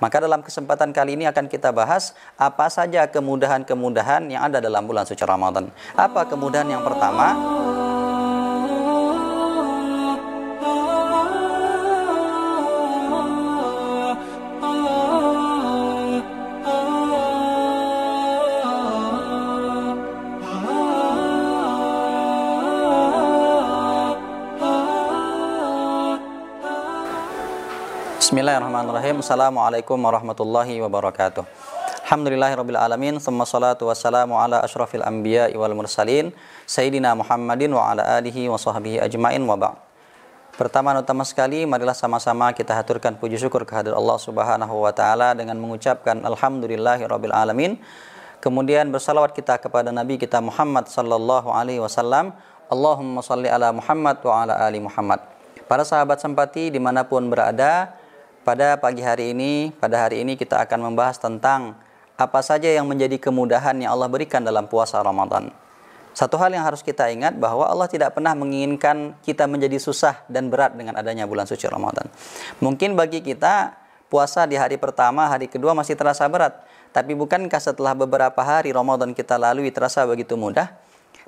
Maka dalam kesempatan kali ini akan kita bahas apa saja kemudahan-kemudahan yang ada dalam bulan suci Ramadan. Apa kemudahan yang pertama? Bismillahirrahmanirrahim. Assalamualaikum warahmatullahi wabarakatuh. Alhamdulillahirabbil alamin, thumma salatu wassalamu ala asyrafil anbiya wal mursalin, sayyidina Muhammadin wa ala alihi wa sahbihi ajmain wa ba'd. Pertama utama sekali, marilah sama-sama kita haturkan puji syukur kehadirat Allah Subhanahu wa taala dengan mengucapkan alhamdulillahirabbil alamin. Kemudian bersalawat kita kepada Nabi kita Muhammad sallallahu alaihi wasallam. Allahumma salli ala Muhammad wa ala ali Muhammad. Para sahabat sempati dimanapun berada, pada pagi hari ini, pada hari ini kita akan membahas tentang apa saja yang menjadi kemudahan yang Allah berikan dalam puasa Ramadan. Satu hal yang harus kita ingat bahwa Allah tidak pernah menginginkan kita menjadi susah dan berat dengan adanya bulan suci Ramadan. Mungkin bagi kita puasa di hari pertama, hari kedua masih terasa berat. Tapi bukankah setelah beberapa hari Ramadan kita lalui terasa begitu mudah?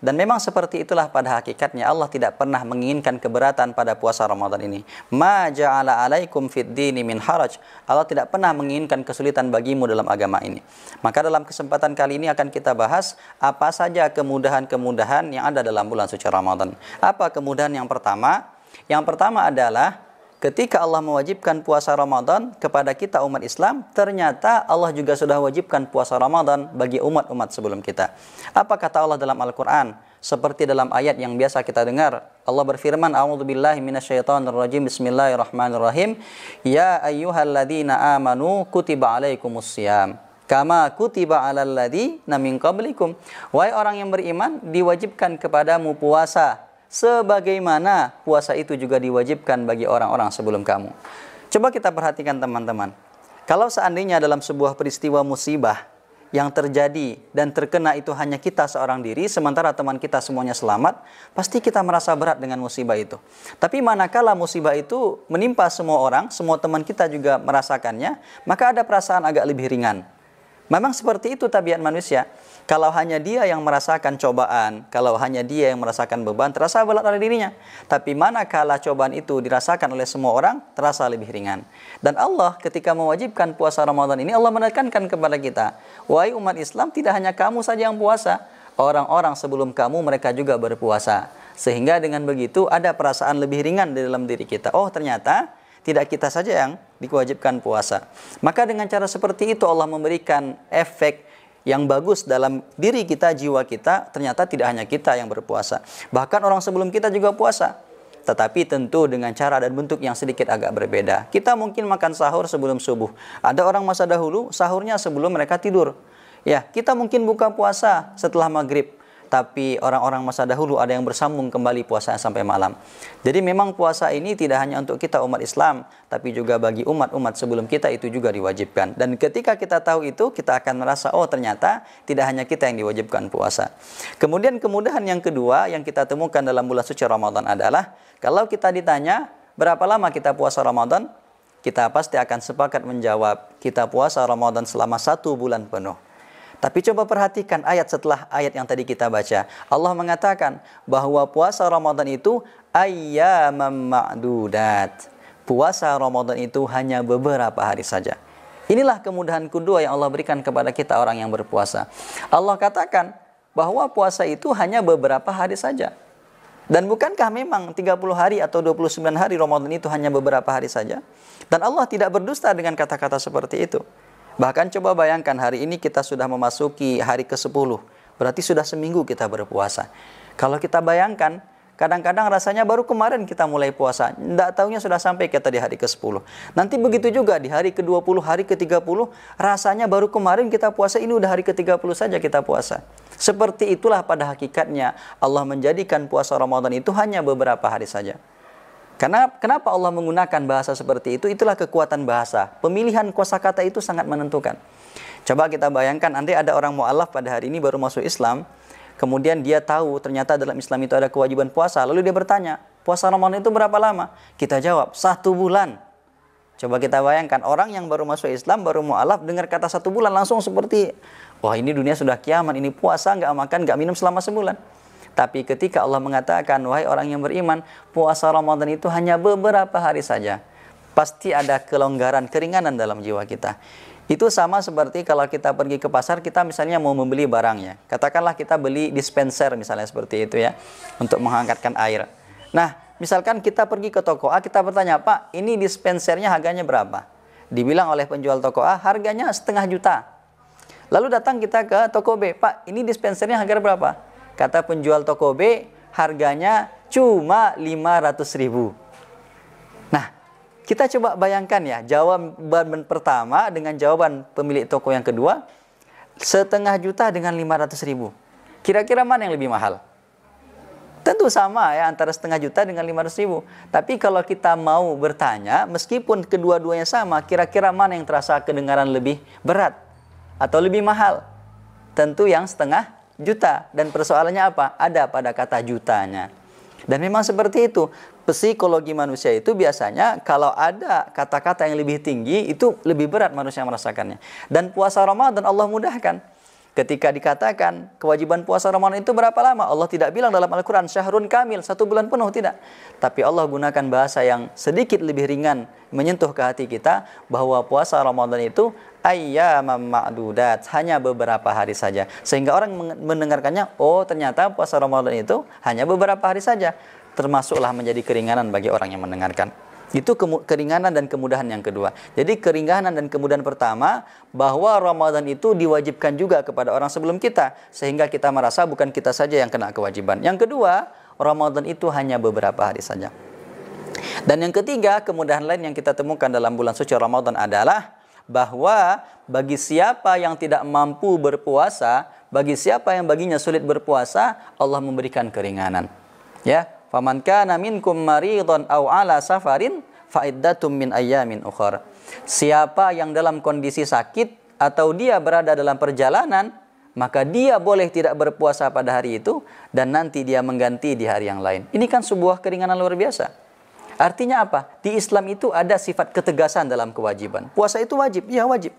Dan memang seperti itulah pada hakikatnya Allah tidak pernah menginginkan keberatan pada puasa Ramadan ini. Ma ja'ala alaikum fid min haraj. Allah tidak pernah menginginkan kesulitan bagimu dalam agama ini. Maka dalam kesempatan kali ini akan kita bahas apa saja kemudahan-kemudahan yang ada dalam bulan suci Ramadan. Apa kemudahan yang pertama? Yang pertama adalah Ketika Allah mewajibkan puasa Ramadan kepada kita umat Islam, ternyata Allah juga sudah wajibkan puasa Ramadan bagi umat-umat sebelum kita. Apa kata Allah dalam Al-Quran? Seperti dalam ayat yang biasa kita dengar, Allah berfirman, minasyaitanir rajim, Bismillahirrahmanirrahim, Ya ayyuhalladzina amanu kutiba alaikumus siyam. Kama kutiba alalladzina min qablikum. Wahai orang yang beriman, diwajibkan kepadamu puasa sebagaimana puasa itu juga diwajibkan bagi orang-orang sebelum kamu. Coba kita perhatikan teman-teman. Kalau seandainya dalam sebuah peristiwa musibah yang terjadi dan terkena itu hanya kita seorang diri, sementara teman kita semuanya selamat, pasti kita merasa berat dengan musibah itu. Tapi manakala musibah itu menimpa semua orang, semua teman kita juga merasakannya, maka ada perasaan agak lebih ringan. Memang seperti itu tabiat manusia. Kalau hanya dia yang merasakan cobaan, kalau hanya dia yang merasakan beban, terasa berat oleh dirinya. Tapi manakala cobaan itu dirasakan oleh semua orang, terasa lebih ringan. Dan Allah ketika mewajibkan puasa Ramadan ini, Allah menekankan kepada kita, Wahai umat Islam, tidak hanya kamu saja yang puasa, orang-orang sebelum kamu mereka juga berpuasa. Sehingga dengan begitu ada perasaan lebih ringan di dalam diri kita. Oh ternyata tidak kita saja yang dikewajibkan puasa. Maka dengan cara seperti itu Allah memberikan efek yang bagus dalam diri kita, jiwa kita, ternyata tidak hanya kita yang berpuasa. Bahkan orang sebelum kita juga puasa. Tetapi tentu dengan cara dan bentuk yang sedikit agak berbeda. Kita mungkin makan sahur sebelum subuh. Ada orang masa dahulu sahurnya sebelum mereka tidur. Ya, kita mungkin buka puasa setelah maghrib tapi orang-orang masa dahulu ada yang bersambung kembali puasa sampai malam. Jadi memang puasa ini tidak hanya untuk kita umat Islam, tapi juga bagi umat-umat sebelum kita itu juga diwajibkan. Dan ketika kita tahu itu, kita akan merasa, oh ternyata tidak hanya kita yang diwajibkan puasa. Kemudian kemudahan yang kedua yang kita temukan dalam bulan suci Ramadan adalah, kalau kita ditanya, berapa lama kita puasa Ramadan? Kita pasti akan sepakat menjawab, kita puasa Ramadan selama satu bulan penuh. Tapi coba perhatikan ayat setelah ayat yang tadi kita baca. Allah mengatakan bahwa puasa Ramadan itu ayyamam ma'dudat. Puasa Ramadan itu hanya beberapa hari saja. Inilah kemudahan kedua yang Allah berikan kepada kita orang yang berpuasa. Allah katakan bahwa puasa itu hanya beberapa hari saja. Dan bukankah memang 30 hari atau 29 hari Ramadan itu hanya beberapa hari saja? Dan Allah tidak berdusta dengan kata-kata seperti itu. Bahkan coba bayangkan hari ini kita sudah memasuki hari ke-10. Berarti sudah seminggu kita berpuasa. Kalau kita bayangkan, kadang-kadang rasanya baru kemarin kita mulai puasa. Tidak tahunya sudah sampai kita di hari ke-10. Nanti begitu juga di hari ke-20, hari ke-30, rasanya baru kemarin kita puasa, ini udah hari ke-30 saja kita puasa. Seperti itulah pada hakikatnya Allah menjadikan puasa Ramadan itu hanya beberapa hari saja. Karena kenapa Allah menggunakan bahasa seperti itu? Itulah kekuatan bahasa. Pemilihan kuasa kata itu sangat menentukan. Coba kita bayangkan nanti ada orang mualaf pada hari ini baru masuk Islam, kemudian dia tahu ternyata dalam Islam itu ada kewajiban puasa, lalu dia bertanya, puasa Ramadan itu berapa lama? Kita jawab, satu bulan. Coba kita bayangkan orang yang baru masuk Islam, baru mualaf, dengar kata satu bulan langsung seperti, wah ini dunia sudah kiamat, ini puasa, nggak makan, nggak minum selama sebulan. Tapi ketika Allah mengatakan, wahai orang yang beriman, puasa Ramadan itu hanya beberapa hari saja. Pasti ada kelonggaran, keringanan dalam jiwa kita. Itu sama seperti kalau kita pergi ke pasar, kita misalnya mau membeli barangnya. Katakanlah kita beli dispenser misalnya seperti itu ya, untuk menghangatkan air. Nah, misalkan kita pergi ke toko A, kita bertanya, Pak, ini dispensernya harganya berapa? Dibilang oleh penjual toko A, harganya setengah juta. Lalu datang kita ke toko B, Pak, ini dispensernya harganya berapa? Kata penjual toko B, harganya cuma 500 ribu. Nah, kita coba bayangkan ya, jawaban pertama dengan jawaban pemilik toko yang kedua, setengah juta dengan 500 ribu. Kira-kira mana yang lebih mahal? Tentu sama ya antara setengah juta dengan 500 ribu. Tapi kalau kita mau bertanya, meskipun kedua-duanya sama, kira-kira mana yang terasa kedengaran lebih berat atau lebih mahal? Tentu yang setengah juta dan persoalannya apa? Ada pada kata jutanya. Dan memang seperti itu. Psikologi manusia itu biasanya kalau ada kata-kata yang lebih tinggi itu lebih berat manusia merasakannya. Dan puasa Ramadan Allah mudahkan. Ketika dikatakan kewajiban puasa Ramadan itu berapa lama? Allah tidak bilang dalam Al-Quran syahrun kamil, satu bulan penuh, tidak. Tapi Allah gunakan bahasa yang sedikit lebih ringan menyentuh ke hati kita bahwa puasa Ramadan itu ayyamam ma'dudat, hanya beberapa hari saja. Sehingga orang mendengarkannya, oh ternyata puasa Ramadan itu hanya beberapa hari saja. Termasuklah menjadi keringanan bagi orang yang mendengarkan. Itu keringanan dan kemudahan yang kedua. Jadi keringanan dan kemudahan pertama bahwa Ramadan itu diwajibkan juga kepada orang sebelum kita sehingga kita merasa bukan kita saja yang kena kewajiban. Yang kedua, Ramadan itu hanya beberapa hari saja. Dan yang ketiga, kemudahan lain yang kita temukan dalam bulan suci Ramadan adalah bahwa bagi siapa yang tidak mampu berpuasa, bagi siapa yang baginya sulit berpuasa, Allah memberikan keringanan. Ya, Faman kana minkum maridun aw ala safarin faiddatum min ayyamin ukhra. Siapa yang dalam kondisi sakit atau dia berada dalam perjalanan, maka dia boleh tidak berpuasa pada hari itu dan nanti dia mengganti di hari yang lain. Ini kan sebuah keringanan luar biasa. Artinya apa? Di Islam itu ada sifat ketegasan dalam kewajiban. Puasa itu wajib, ya wajib.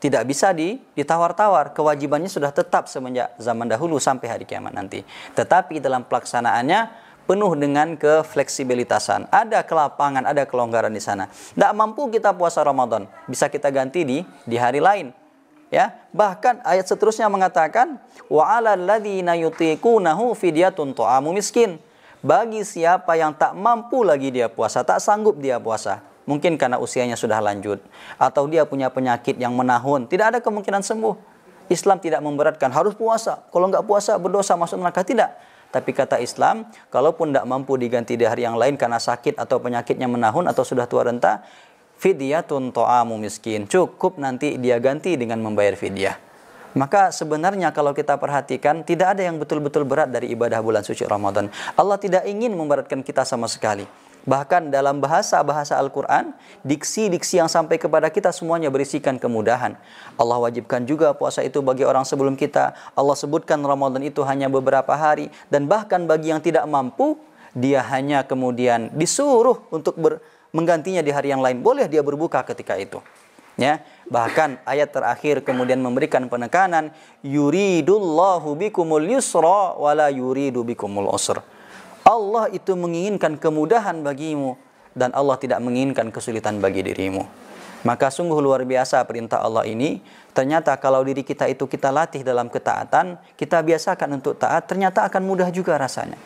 Tidak bisa ditawar-tawar, kewajibannya sudah tetap semenjak zaman dahulu sampai hari kiamat nanti. Tetapi dalam pelaksanaannya penuh dengan kefleksibilitasan. Ada kelapangan, ada kelonggaran di sana. Tidak mampu kita puasa Ramadan, bisa kita ganti di di hari lain. Ya, bahkan ayat seterusnya mengatakan wa 'alal ladzina yutiqunahu fidyatun ta'amu miskin. Bagi siapa yang tak mampu lagi dia puasa, tak sanggup dia puasa, mungkin karena usianya sudah lanjut atau dia punya penyakit yang menahun, tidak ada kemungkinan sembuh. Islam tidak memberatkan harus puasa. Kalau nggak puasa berdosa masuk neraka tidak. Tapi kata Islam, kalaupun tidak mampu diganti di hari yang lain karena sakit atau penyakitnya menahun atau sudah tua renta, fidyatun to'amu miskin. Cukup nanti dia ganti dengan membayar fidyah. Maka sebenarnya kalau kita perhatikan tidak ada yang betul-betul berat dari ibadah bulan suci Ramadan. Allah tidak ingin memberatkan kita sama sekali. Bahkan dalam bahasa-bahasa Al-Quran, diksi-diksi yang sampai kepada kita semuanya berisikan kemudahan. Allah wajibkan juga puasa itu bagi orang sebelum kita. Allah sebutkan Ramadan itu hanya beberapa hari. Dan bahkan bagi yang tidak mampu, dia hanya kemudian disuruh untuk ber, menggantinya di hari yang lain. Boleh dia berbuka ketika itu. Ya, bahkan ayat terakhir kemudian memberikan penekanan yuridullahu bikumul yusra wala yuridu bikumul usra. Allah itu menginginkan kemudahan bagimu dan Allah tidak menginginkan kesulitan bagi dirimu. Maka sungguh luar biasa perintah Allah ini. Ternyata kalau diri kita itu kita latih dalam ketaatan, kita biasakan untuk taat, ternyata akan mudah juga rasanya.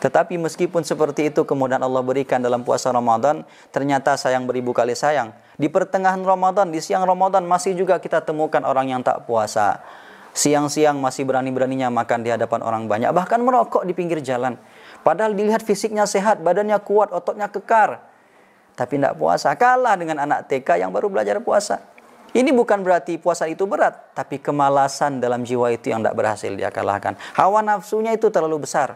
Tetapi meskipun seperti itu kemudian Allah berikan dalam puasa Ramadan, ternyata sayang beribu kali sayang. Di pertengahan Ramadan, di siang Ramadan masih juga kita temukan orang yang tak puasa. Siang-siang masih berani-beraninya makan di hadapan orang banyak, bahkan merokok di pinggir jalan. Padahal dilihat fisiknya sehat, badannya kuat, ototnya kekar. Tapi tidak puasa. Kalah dengan anak TK yang baru belajar puasa. Ini bukan berarti puasa itu berat, tapi kemalasan dalam jiwa itu yang tidak berhasil dia kalahkan. Hawa nafsunya itu terlalu besar.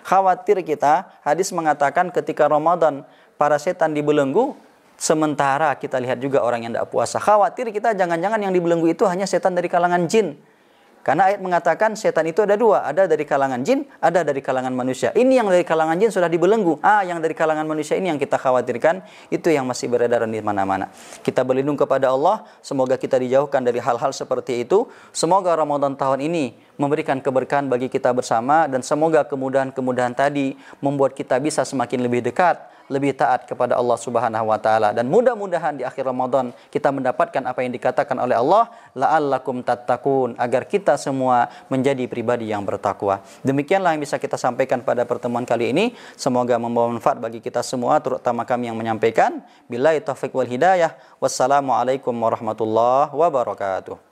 Khawatir kita, hadis mengatakan ketika Ramadan para setan dibelenggu, sementara kita lihat juga orang yang tidak puasa. Khawatir kita jangan-jangan yang dibelenggu itu hanya setan dari kalangan jin karena ayat mengatakan setan itu ada dua, ada dari kalangan jin, ada dari kalangan manusia. Ini yang dari kalangan jin sudah dibelenggu. Ah, yang dari kalangan manusia ini yang kita khawatirkan, itu yang masih beredar di mana-mana. Kita berlindung kepada Allah, semoga kita dijauhkan dari hal-hal seperti itu. Semoga Ramadan tahun ini memberikan keberkahan bagi kita bersama dan semoga kemudahan-kemudahan tadi membuat kita bisa semakin lebih dekat lebih taat kepada Allah Subhanahu wa taala dan mudah-mudahan di akhir Ramadan kita mendapatkan apa yang dikatakan oleh Allah la'allakum tattaqun agar kita semua menjadi pribadi yang bertakwa. Demikianlah yang bisa kita sampaikan pada pertemuan kali ini. Semoga membawa manfaat bagi kita semua terutama kami yang menyampaikan. Bila taufik wal hidayah. Wassalamualaikum warahmatullahi wabarakatuh.